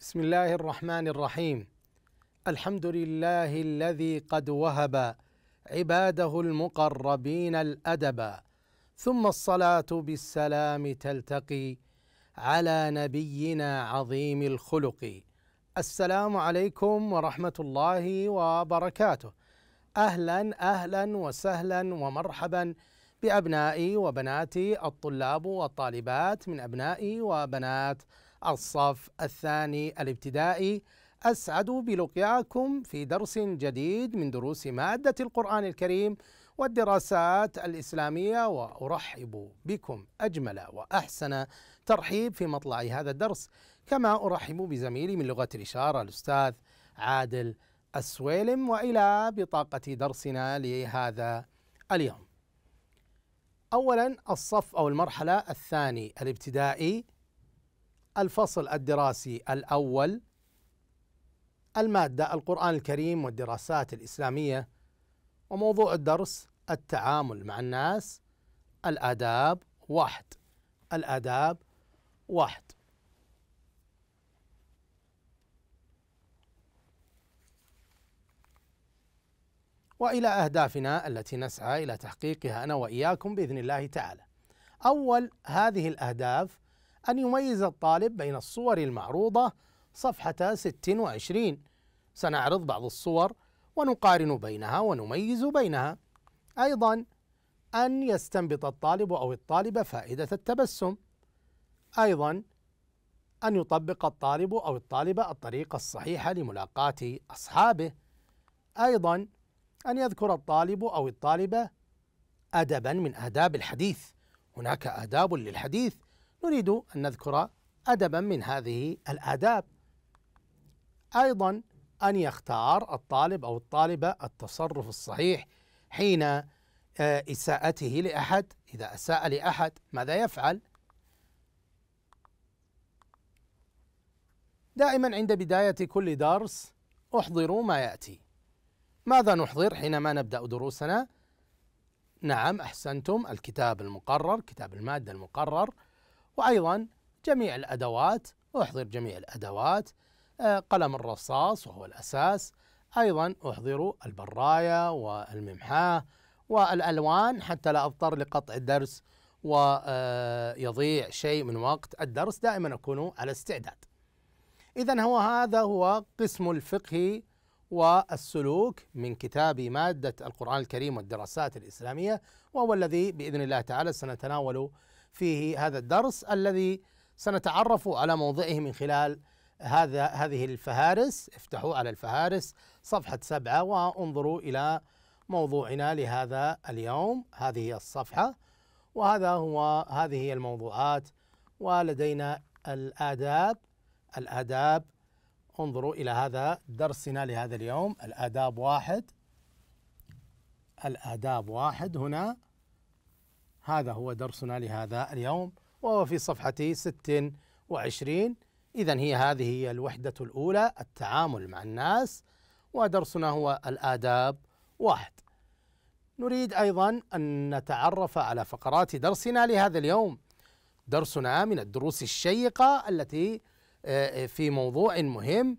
بسم الله الرحمن الرحيم الحمد لله الذي قد وهب عباده المقربين الادب ثم الصلاه بالسلام تلتقي على نبينا عظيم الخلق السلام عليكم ورحمه الله وبركاته اهلا اهلا وسهلا ومرحبا بابنائي وبناتي الطلاب والطالبات من ابنائي وبنات الصف الثاني الابتدائي أسعد بلقياكم في درس جديد من دروس مادة القرآن الكريم والدراسات الإسلامية وأرحب بكم أجمل وأحسن ترحيب في مطلع هذا الدرس كما أرحب بزميلي من لغة الإشارة الأستاذ عادل السويلم وإلى بطاقة درسنا لهذا اليوم أولا الصف أو المرحلة الثاني الابتدائي الفصل الدراسي الأول المادة القرآن الكريم والدراسات الإسلامية وموضوع الدرس التعامل مع الناس الآداب واحد الآداب واحد والى اهدافنا التي نسعى الى تحقيقها انا واياكم باذن الله تعالى. اول هذه الاهداف أن يميز الطالب بين الصور المعروضة صفحة 26 سنعرض بعض الصور ونقارن بينها ونميز بينها أيضا أن يستنبط الطالب أو الطالبة فائدة التبسم أيضا أن يطبق الطالب أو الطالبة الطريقة الصحيحة لملاقاة أصحابه أيضا أن يذكر الطالب أو الطالبة أدبا من آداب الحديث هناك آداب للحديث نريد أن نذكر أدبا من هذه الآداب أيضا أن يختار الطالب أو الطالبة التصرف الصحيح حين آه، إساءته لأحد إذا أساء لأحد ماذا يفعل؟ دائما عند بداية كل درس احضروا ما يأتي ماذا نحضر حينما نبدأ دروسنا؟ نعم أحسنتم الكتاب المقرر كتاب المادة المقرر وأيضا جميع الأدوات أحضر جميع الأدوات آه، قلم الرصاص وهو الأساس أيضا أحضر البراية والممحاة والألوان حتى لا أضطر لقطع الدرس ويضيع آه، شيء من وقت الدرس دائما أكون على استعداد إذا هو هذا هو قسم الفقه والسلوك من كتاب مادة القرآن الكريم والدراسات الإسلامية وهو الذي بإذن الله تعالى سنتناول فيه هذا الدرس الذي سنتعرف على موضعه من خلال هذا هذه الفهارس افتحوا على الفهارس صفحة سبعة وانظروا إلى موضوعنا لهذا اليوم هذه هي الصفحة وهذا هو هذه هي الموضوعات ولدينا الآداب الآداب انظروا إلى هذا درسنا لهذا اليوم الآداب واحد الآداب واحد هنا هذا هو درسنا لهذا اليوم وهو في صفحة 26 إذا هي هذه هي الوحدة الأولى التعامل مع الناس ودرسنا هو الآداب واحد نريد أيضا أن نتعرف على فقرات درسنا لهذا اليوم درسنا من الدروس الشيقة التي آه، آه، في موضوع مهم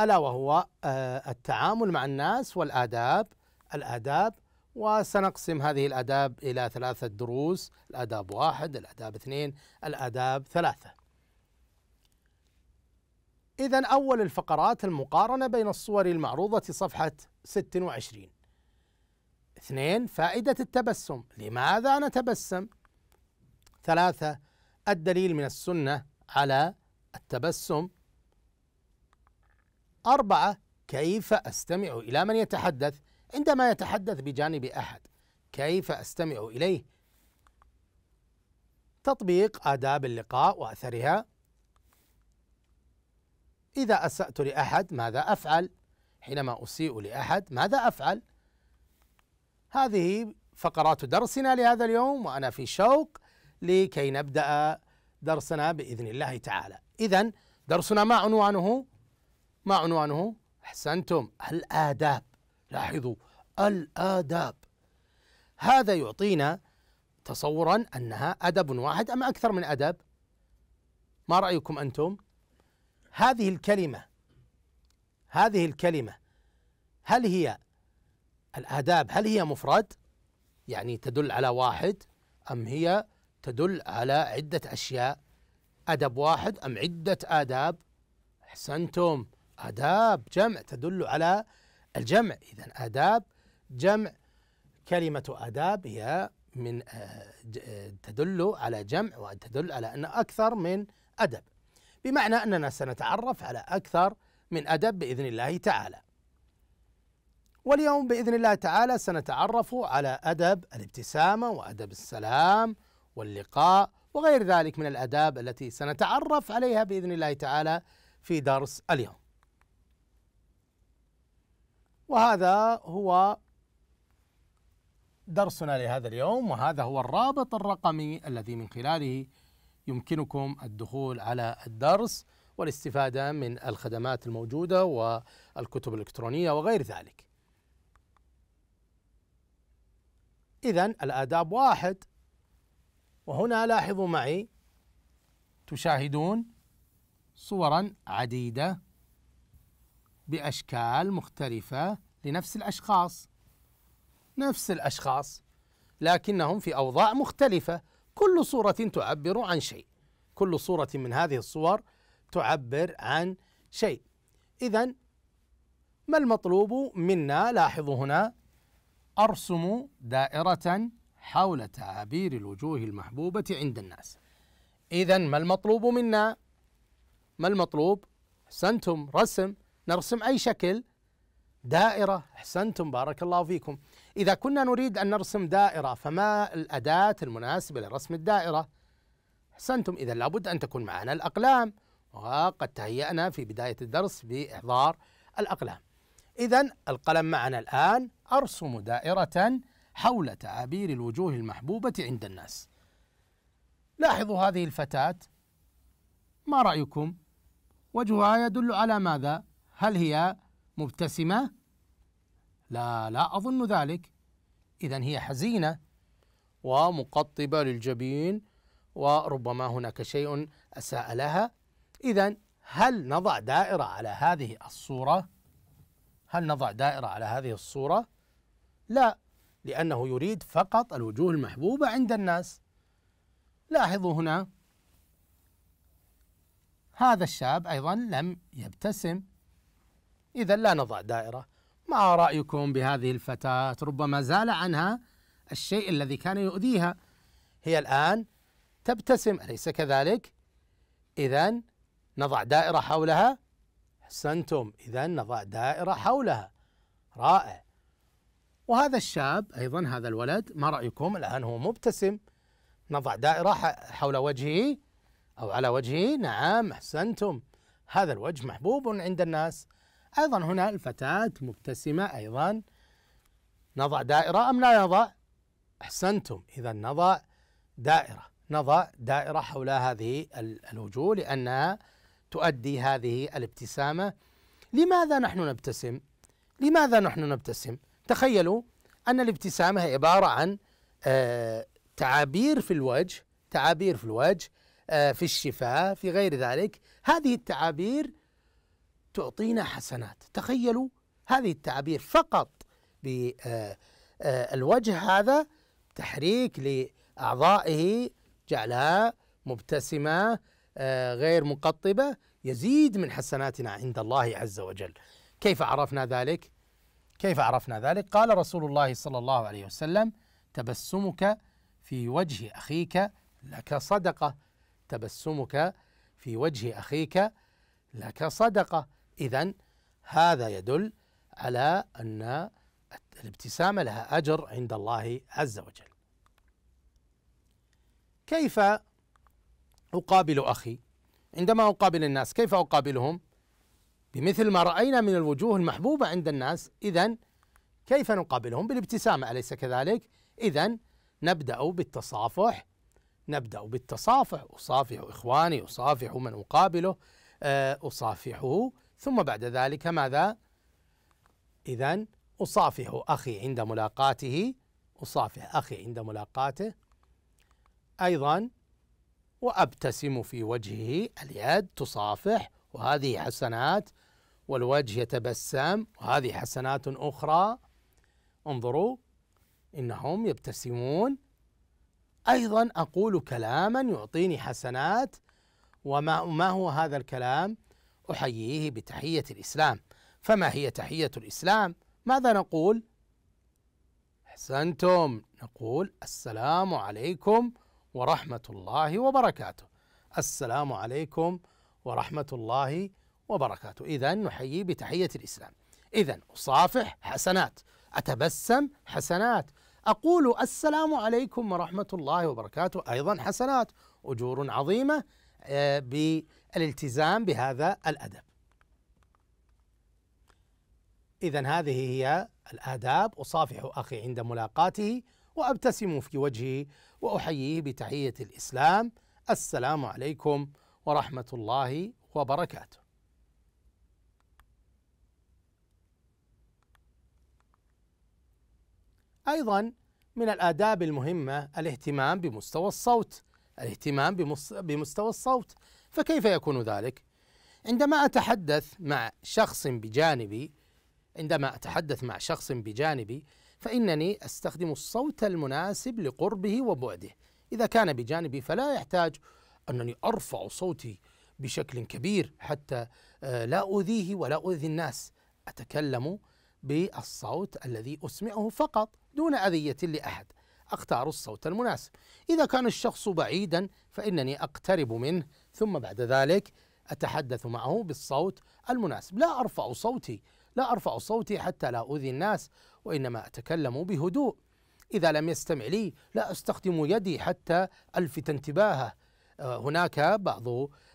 ألا وهو آه، التعامل مع الناس والآداب الآداب وسنقسم هذه الآداب إلى ثلاثة دروس الآداب واحد الآداب اثنين الآداب ثلاثة إذا أول الفقرات المقارنة بين الصور المعروضة صفحة 26 اثنين فائدة التبسم لماذا نتبسم ثلاثة الدليل من السنة على التبسم أربعة كيف أستمع إلى من يتحدث عندما يتحدث بجانب أحد كيف أستمع إليه تطبيق آداب اللقاء وأثرها إذا أسأت لأحد ماذا أفعل حينما أسيء لأحد ماذا أفعل هذه فقرات درسنا لهذا اليوم وأنا في شوق لكي نبدأ درسنا بإذن الله تعالى إذا درسنا ما عنوانه ما عنوانه أحسنتم الآداب لاحظوا الآداب هذا يعطينا تصورا أنها أدب واحد أم أكثر من أدب ما رأيكم أنتم هذه الكلمة هذه الكلمة هل هي الآداب هل هي مفرد يعني تدل على واحد أم هي تدل على عدة أشياء أدب واحد أم عدة آداب أحسنتم آداب جمع تدل على الجمع إذا آداب جمع كلمة آداب هي من آه، آه، تدل على جمع وتدل على أن أكثر من أدب بمعنى أننا سنتعرف على أكثر من أدب بإذن الله تعالى واليوم بإذن الله تعالى سنتعرف على أدب الابتسامة وأدب السلام واللقاء وغير ذلك من الآداب التي سنتعرف عليها بإذن الله تعالى في درس اليوم وهذا هو درسنا لهذا اليوم وهذا هو الرابط الرقمي الذي من خلاله يمكنكم الدخول على الدرس والاستفاده من الخدمات الموجوده والكتب الالكترونيه وغير ذلك. اذا الاداب واحد وهنا لاحظوا معي تشاهدون صورا عديده بأشكال مختلفة لنفس الأشخاص نفس الأشخاص لكنهم في أوضاع مختلفة كل صورة تعبر عن شيء كل صورة من هذه الصور تعبر عن شيء إذا ما المطلوب منا لاحظوا هنا أرسم دائرة حول تعابير الوجوه المحبوبة عند الناس إذا ما المطلوب منا ما المطلوب أحسنتم رسم نرسم أي شكل دائرة أحسنتم بارك الله فيكم إذا كنا نريد أن نرسم دائرة فما الأداة المناسبة لرسم الدائرة أحسنتم إذا لابد أن تكون معنا الأقلام وقد تهيأنا في بداية الدرس بإحضار الأقلام إذا القلم معنا الآن أرسم دائرة حول تعابير الوجوه المحبوبة عند الناس لاحظوا هذه الفتاة ما رأيكم؟ وجهها يدل على ماذا؟ هل هي مبتسمة؟ لا لا أظن ذلك إذا هي حزينة ومقطبة للجبين وربما هناك شيء أساء لها إذا هل نضع دائرة على هذه الصورة؟ هل نضع دائرة على هذه الصورة؟ لا لأنه يريد فقط الوجوه المحبوبة عند الناس لاحظوا هنا هذا الشاب أيضا لم يبتسم إذا لا نضع دائرة ما رأيكم بهذه الفتاة ربما زال عنها الشيء الذي كان يؤذيها هي الآن تبتسم أليس كذلك؟ إذا نضع دائرة حولها أحسنتم إذا نضع دائرة حولها رائع وهذا الشاب أيضا هذا الولد ما رأيكم الآن هو مبتسم نضع دائرة حول وجهه أو على وجهه نعم أحسنتم هذا الوجه محبوب عند الناس أيضا هنا الفتاة مبتسمة أيضا نضع دائرة أم لا نضع أحسنتم إذا نضع دائرة نضع دائرة حول هذه الوجوه لأنها تؤدي هذه الابتسامة لماذا نحن نبتسم؟ لماذا نحن نبتسم؟ تخيلوا أن الابتسامة هي عبارة عن آه، تعابير في الوجه تعابير في الوجه آه، في الشفاه في غير ذلك هذه التعابير تعطينا حسنات تخيلوا هذه التعابير فقط بالوجه آه، آه، هذا تحريك لأعضائه جعلها مبتسمة آه، غير مقطبة يزيد من حسناتنا عند الله عز وجل كيف عرفنا ذلك؟ كيف عرفنا ذلك؟ قال رسول الله صلى الله عليه وسلم تبسمك في وجه أخيك لك صدقة تبسمك في وجه أخيك لك صدقة إذا هذا يدل على أن الابتسامة لها أجر عند الله عز وجل. كيف أقابل أخي؟ عندما أقابل الناس كيف أقابلهم؟ بمثل ما رأينا من الوجوه المحبوبة عند الناس، إذا كيف نقابلهم؟ بالابتسامة أليس كذلك؟ إذا نبدأ بالتصافح نبدأ بالتصافح أصافح إخواني أصافح من أقابله آه، أصافحه ثم بعد ذلك ماذا إذا أصافح أخي عند ملاقاته أصافح أخي عند ملاقاته أيضا وأبتسم في وجهه اليد تصافح وهذه حسنات والوجه يتبسم وهذه حسنات أخرى انظروا إنهم يبتسمون أيضا أقول كلاما يعطيني حسنات وما ما هو هذا الكلام أحييه بتحية الإسلام فما هي تحية الإسلام؟ ماذا نقول؟ أحسنتم نقول السلام عليكم ورحمة الله وبركاته السلام عليكم ورحمة الله وبركاته إذا نحيي بتحية الإسلام إذا أصافح حسنات أتبسم حسنات أقول السلام عليكم ورحمة الله وبركاته أيضا حسنات أجور عظيمة آه، الالتزام بهذا الادب. اذا هذه هي الاداب اصافح اخي عند ملاقاته وابتسم في وجهه واحييه بتحيه الاسلام السلام عليكم ورحمه الله وبركاته. ايضا من الاداب المهمه الاهتمام بمستوى الصوت الاهتمام بمستوى الصوت فكيف يكون ذلك عندما اتحدث مع شخص بجانبي عندما اتحدث مع شخص بجانبي فانني استخدم الصوت المناسب لقربه وبعده اذا كان بجانبي فلا يحتاج انني ارفع صوتي بشكل كبير حتى آه، لا اؤذيه ولا اؤذي الناس اتكلم بالصوت الذي اسمعه فقط دون اذيه لاحد أختار الصوت المناسب إذا كان الشخص بعيدا فإنني أقترب منه ثم بعد ذلك أتحدث معه بالصوت المناسب لا أرفع صوتي لا أرفع صوتي حتى لا أؤذي الناس وإنما أتكلم بهدوء إذا لم يستمع لي لا أستخدم يدي حتى ألفت انتباهه آه، هناك بعض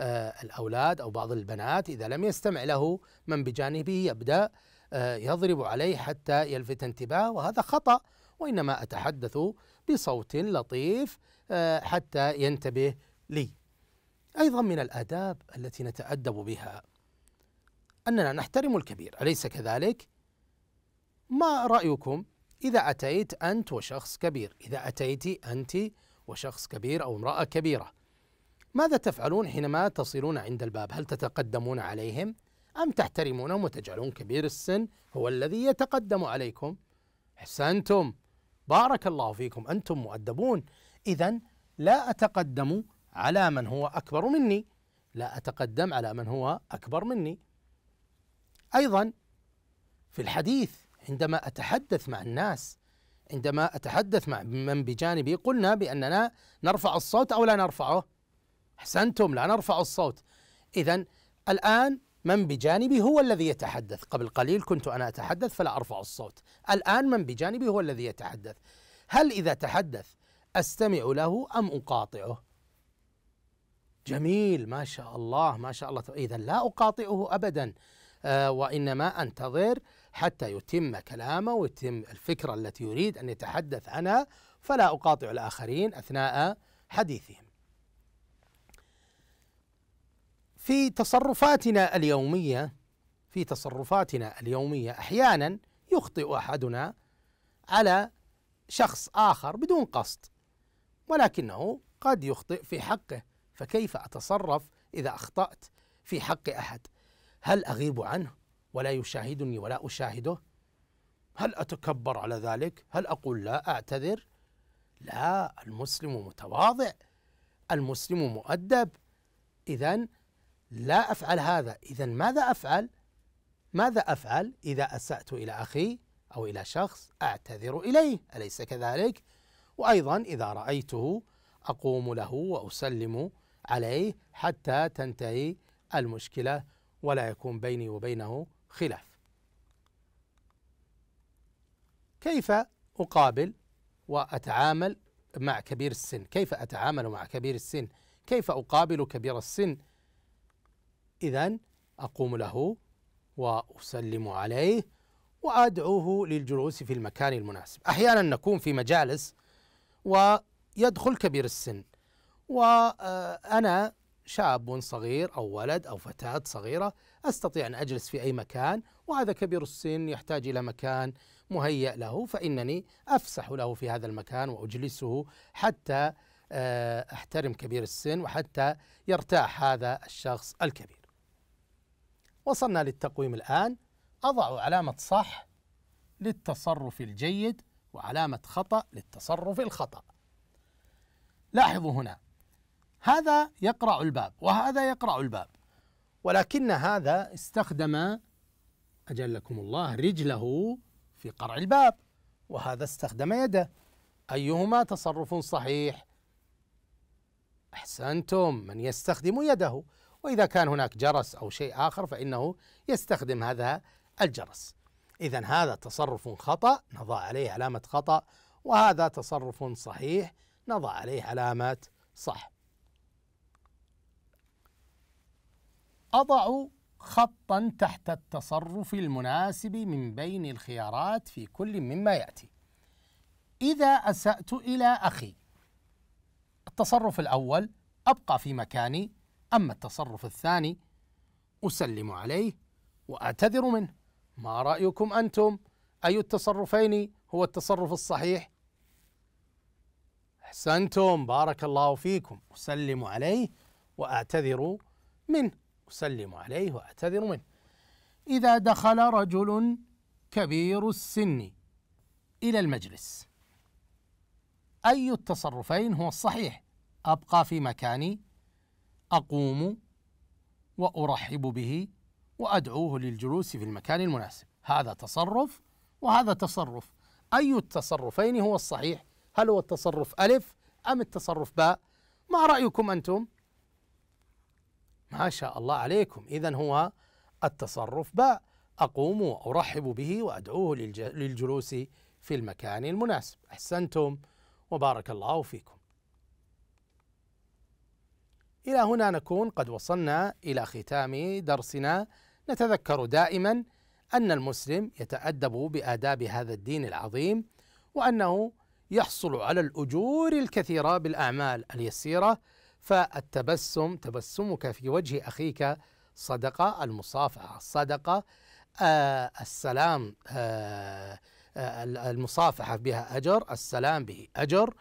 آه، الأولاد أو بعض البنات إذا لم يستمع له من بجانبه يبدأ آه، يضرب عليه حتى يلفت انتباهه وهذا خطأ وإنما أتحدث بصوت لطيف آه، حتى ينتبه لي أيضا من الآداب التي نتأدب بها أننا نحترم الكبير أليس كذلك؟ ما رأيكم إذا أتيت أنت وشخص كبير إذا أتيت أنت وشخص كبير أو امرأة كبيرة ماذا تفعلون حينما تصلون عند الباب هل تتقدمون عليهم أم تحترمونهم وتجعلون كبير السن هو الذي يتقدم عليكم أحسنتم بارك الله فيكم أنتم مؤدبون إذا لا أتقدم على من هو أكبر مني لا أتقدم على من هو أكبر مني أيضا في الحديث عندما أتحدث مع الناس عندما أتحدث مع من بجانبي قلنا بأننا نرفع الصوت أو لا نرفعه أحسنتم لا نرفع الصوت إذا الآن من بجانبي هو الذي يتحدث قبل قليل كنت أنا أتحدث فلا أرفع الصوت الآن من بجانبي هو الذي يتحدث هل إذا تحدث أستمع له أم أقاطعه جميل ما شاء الله ما شاء الله إذا لا أقاطعه أبدا آه، وإنما أنتظر حتى يتم كلامه ويتم الفكرة التي يريد أن يتحدث عنها فلا أقاطع الآخرين أثناء حديثهم في تصرفاتنا اليومية في تصرفاتنا اليومية أحيانا يخطئ أحدنا على شخص آخر بدون قصد ولكنه قد يخطئ في حقه فكيف أتصرف إذا أخطأت في حق أحد هل أغيب عنه ولا يشاهدني ولا أشاهده هل أتكبر على ذلك هل أقول لا أعتذر لا المسلم متواضع المسلم مؤدب إذا لا أفعل هذا إذا ماذا أفعل؟ ماذا أفعل إذا أسأت إلى أخي أو إلى شخص أعتذر إليه أليس كذلك؟ وأيضا إذا رأيته أقوم له وأسلم عليه حتى تنتهي المشكلة ولا يكون بيني وبينه خلاف كيف أقابل وأتعامل مع كبير السن كيف أتعامل مع كبير السن كيف أقابل كبير السن إذا أقوم له وأسلم عليه وأدعوه للجلوس في المكان المناسب أحيانا نكون في مجالس ويدخل كبير السن وأنا آه، شاب صغير أو ولد أو فتاة صغيرة أستطيع أن أجلس في أي مكان وهذا كبير السن يحتاج إلى مكان مهيأ له فإنني أفسح له في هذا المكان وأجلسه حتى آه، أحترم كبير السن وحتى يرتاح هذا الشخص الكبير وصلنا للتقويم الآن أضع علامة صح للتصرف الجيد وعلامة خطأ للتصرف الخطأ لاحظوا هنا هذا يقرع الباب وهذا يقرع الباب ولكن هذا استخدم أجلكم الله رجله في قرع الباب وهذا استخدم يده أيهما تصرف صحيح أحسنتم من يستخدم يده وإذا كان هناك جرس أو شيء آخر فإنه يستخدم هذا الجرس إذا هذا تصرف خطأ نضع عليه علامة خطأ وهذا تصرف صحيح نضع عليه علامة صح أضع خطا تحت التصرف المناسب من بين الخيارات في كل مما يأتي إذا أسأت إلى أخي التصرف الأول أبقى في مكاني أما التصرف الثاني أسلم عليه وأعتذر منه ما رأيكم أنتم أي التصرفين هو التصرف الصحيح أحسنتم بارك الله فيكم أسلم عليه وأعتذر منه أسلم عليه وأعتذر منه إذا دخل رجل كبير السن إلى المجلس أي التصرفين هو الصحيح أبقى في مكاني أقوم وأرحب به وأدعوه للجلوس في المكان المناسب هذا تصرف وهذا تصرف أي التصرفين هو الصحيح هل هو التصرف ألف أم التصرف باء ما رأيكم أنتم ما شاء الله عليكم إذا هو التصرف باء أقوم وأرحب به وأدعوه للجلوس في المكان المناسب أحسنتم وبارك الله فيكم إلى هنا نكون قد وصلنا إلى ختام درسنا نتذكر دائما أن المسلم يتأدب بآداب هذا الدين العظيم وأنه يحصل على الأجور الكثيرة بالأعمال اليسيرة فالتبسم تبسمك في وجه أخيك صدقة المصافحة صدقة آه السلام آه آه المصافحة بها أجر السلام به أجر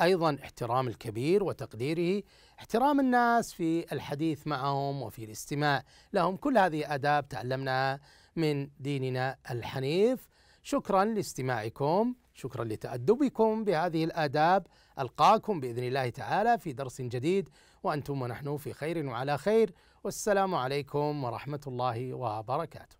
أيضا احترام الكبير وتقديره احترام الناس في الحديث معهم وفي الاستماع لهم كل هذه آداب تعلمناها من ديننا الحنيف شكرا لاستماعكم شكرا لتأدبكم بهذه الآداب ألقاكم بإذن الله تعالى في درس جديد وأنتم ونحن في خير وعلى خير والسلام عليكم ورحمة الله وبركاته